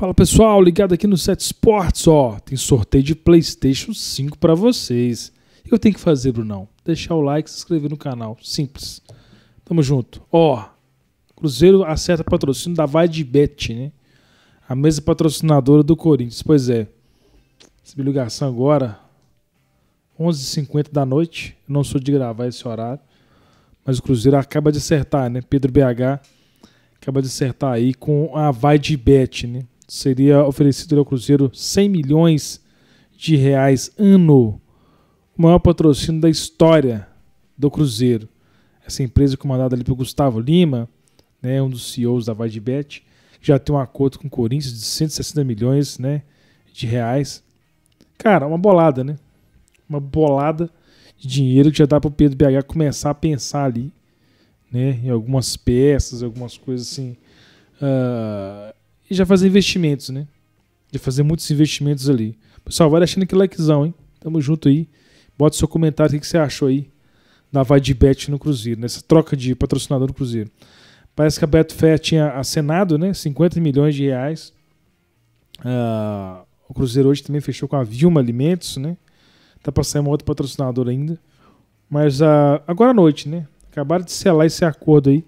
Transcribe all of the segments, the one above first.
Fala pessoal, ligado aqui no Set Sports, ó, tem sorteio de PlayStation 5 para vocês. O que eu tenho que fazer, Brunão? Deixar o like, se inscrever no canal, simples. Tamo junto. Ó, Cruzeiro acerta patrocínio da Bet, né? A mesa patrocinadora do Corinthians, pois é. Recebi ligação agora, 11h50 da noite, não sou de gravar esse horário, mas o Cruzeiro acaba de acertar, né? Pedro BH acaba de acertar aí com a Bet, né? seria oferecido ao Cruzeiro 100 milhões de reais ano, o maior patrocínio da história do Cruzeiro. Essa empresa comandada ali pelo Gustavo Lima, né, um dos CEOs da Vadibet, já tem um acordo com o Corinthians de 160 milhões né, de reais. Cara, uma bolada, né? Uma bolada de dinheiro que já dá para o Pedro BH começar a pensar ali né, em algumas peças, algumas coisas assim uh, e já fazer investimentos, né? De fazer muitos investimentos ali. Pessoal, vai deixando aquele likezão, hein? Tamo junto aí. Bota seu comentário, o que você achou aí da Vadibet no Cruzeiro, nessa né? troca de patrocinador no Cruzeiro. Parece que a Betfair tinha acenado, né? 50 milhões de reais. Uh, o Cruzeiro hoje também fechou com a Vilma Alimentos, né? Tá pra sair um outro patrocinador ainda. Mas uh, agora à noite, né? Acabaram de selar esse acordo aí.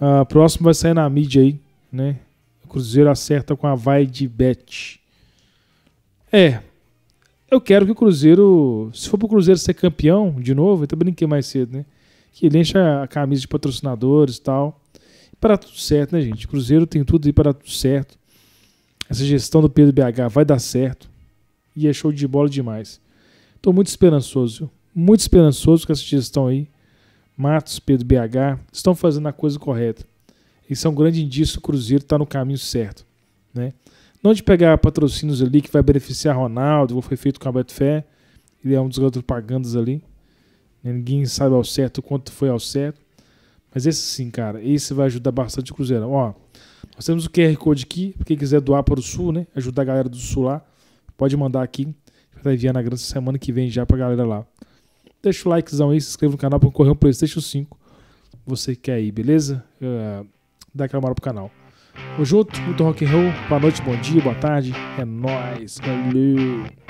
Uh, próximo vai sair na mídia aí, né? Cruzeiro acerta com a Vai de Bet. É. Eu quero que o Cruzeiro. Se for pro Cruzeiro ser campeão de novo, eu até brinquei mais cedo, né? Que ele encha a camisa de patrocinadores e tal. para tudo certo, né, gente? Cruzeiro tem tudo aí para tudo certo. Essa gestão do Pedro BH vai dar certo. E é show de bola demais. Estou muito esperançoso, muito esperançoso com essa gestão aí. Matos, Pedro BH, estão fazendo a coisa correta. Isso é um grande indício que o Cruzeiro está no caminho certo. Né? Não de pegar patrocínios ali que vai beneficiar Ronaldo, foi feito com a Betfair, ele é um dos outros propagandas ali. Né? Ninguém sabe ao certo quanto foi ao certo. Mas esse sim, cara, esse vai ajudar bastante o Cruzeiro. Ó, nós temos o QR Code aqui, quem quiser doar para o Sul, né? Ajudar a galera do Sul lá, pode mandar aqui. Vai enviar na grande semana que vem já para a galera lá. Deixa o likezão aí, se inscreva no canal para correr um PlayStation 5. Você quer aí, beleza? Uh, Dá aquela moral pro canal. Tamo junto, muito rock and roll. Boa noite, bom dia, boa tarde. É nóis. Valeu.